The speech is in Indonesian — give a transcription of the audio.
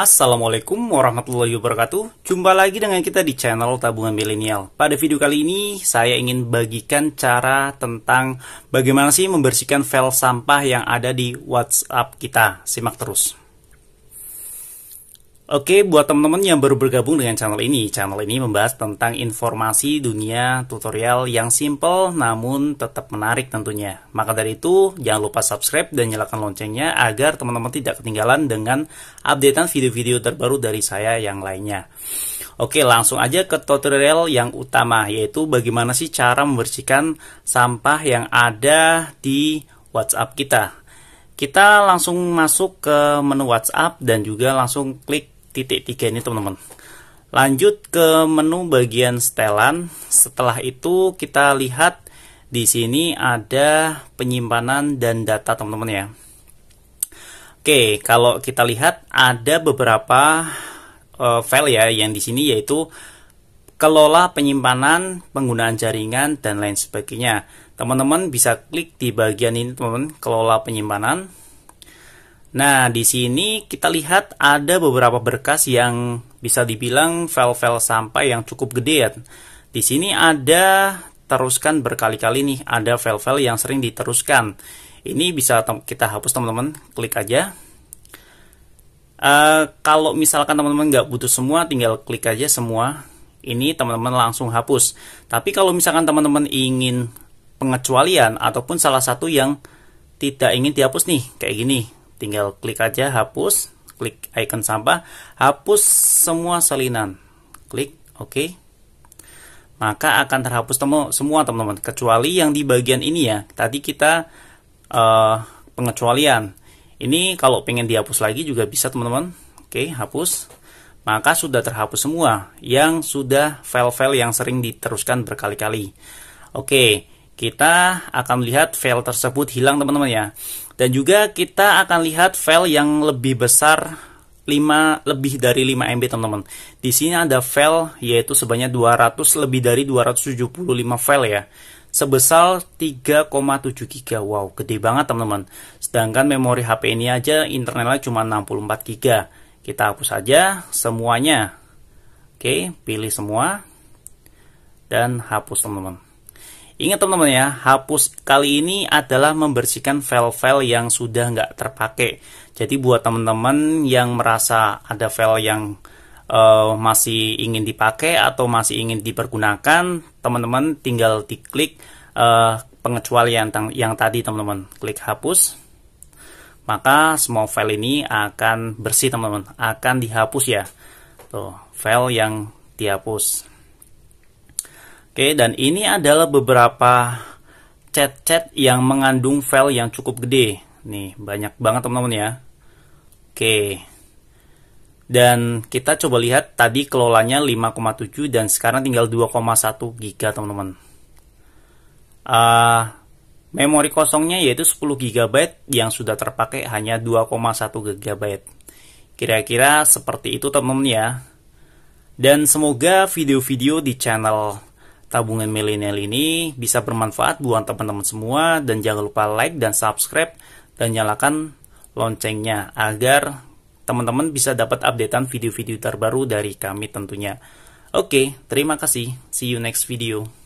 Assalamualaikum warahmatullahi wabarakatuh. Jumpa lagi dengan kita di channel Tabungan Milenial. Pada video kali ini saya ingin bagikan cara tentang bagaimana sih membersihkan file sampah yang ada di WhatsApp kita. Simak terus. Oke, buat teman-teman yang baru bergabung dengan channel ini, channel ini membahas tentang informasi dunia tutorial yang simple namun tetap menarik tentunya. Maka dari itu, jangan lupa subscribe dan nyalakan loncengnya agar teman-teman tidak ketinggalan dengan updatean video-video terbaru dari saya yang lainnya. Oke, langsung aja ke tutorial yang utama, yaitu bagaimana sih cara membersihkan sampah yang ada di WhatsApp kita. Kita langsung masuk ke menu WhatsApp dan juga langsung klik titik tiga ini teman-teman lanjut ke menu bagian setelan setelah itu kita lihat di sini ada penyimpanan dan data teman-teman ya Oke kalau kita lihat ada beberapa uh, file ya yang di sini yaitu kelola penyimpanan, penggunaan jaringan, dan lain sebagainya. Teman-teman bisa klik di bagian ini, teman-teman, kelola penyimpanan. Nah, di sini kita lihat ada beberapa berkas yang bisa dibilang file-file sampai yang cukup gede ya. Di sini ada teruskan berkali-kali nih, ada file-file yang sering diteruskan. Ini bisa kita hapus teman-teman, klik aja. Uh, kalau misalkan teman-teman nggak butuh semua, tinggal klik aja semua. Ini teman-teman langsung hapus. Tapi kalau misalkan teman-teman ingin pengecualian ataupun salah satu yang tidak ingin dihapus nih, kayak gini tinggal klik aja hapus klik icon sampah hapus semua salinan klik oke okay. maka akan terhapus temu, semua teman-teman kecuali yang di bagian ini ya tadi kita uh, pengecualian ini kalau pengen dihapus lagi juga bisa teman-teman oke okay, hapus maka sudah terhapus semua yang sudah file-file yang sering diteruskan berkali-kali oke okay kita akan lihat file tersebut hilang teman-teman ya. Dan juga kita akan lihat file yang lebih besar 5 lebih dari 5 MB teman-teman. Di sini ada file yaitu sebanyak 200 lebih dari 275 file ya. Sebesar 3,7 GB. Wow, gede banget teman-teman. Sedangkan memori HP ini aja internalnya cuma 64 GB. Kita hapus saja semuanya. Oke, pilih semua dan hapus teman-teman. Ingat teman-teman ya, hapus kali ini adalah membersihkan file-file yang sudah nggak terpakai. Jadi buat teman-teman yang merasa ada file yang uh, masih ingin dipakai atau masih ingin dipergunakan, teman-teman tinggal diklik uh, pengecualian yang tadi teman-teman. Klik hapus, maka semua file ini akan bersih teman-teman, akan dihapus ya. Tuh, file yang dihapus. Oke, dan ini adalah beberapa chat-chat yang mengandung file yang cukup gede. Nih, banyak banget teman-teman ya. Oke. Dan kita coba lihat tadi kelolanya 5,7 dan sekarang tinggal 2,1 giga teman-teman. Uh, memori kosongnya yaitu 10 GB yang sudah terpakai hanya 2,1 GB. Kira-kira seperti itu teman-teman ya. Dan semoga video-video di channel tabungan milenial ini bisa bermanfaat buat teman-teman semua dan jangan lupa like dan subscribe dan nyalakan loncengnya agar teman-teman bisa dapat updatean video-video terbaru dari kami tentunya. Oke, terima kasih. See you next video.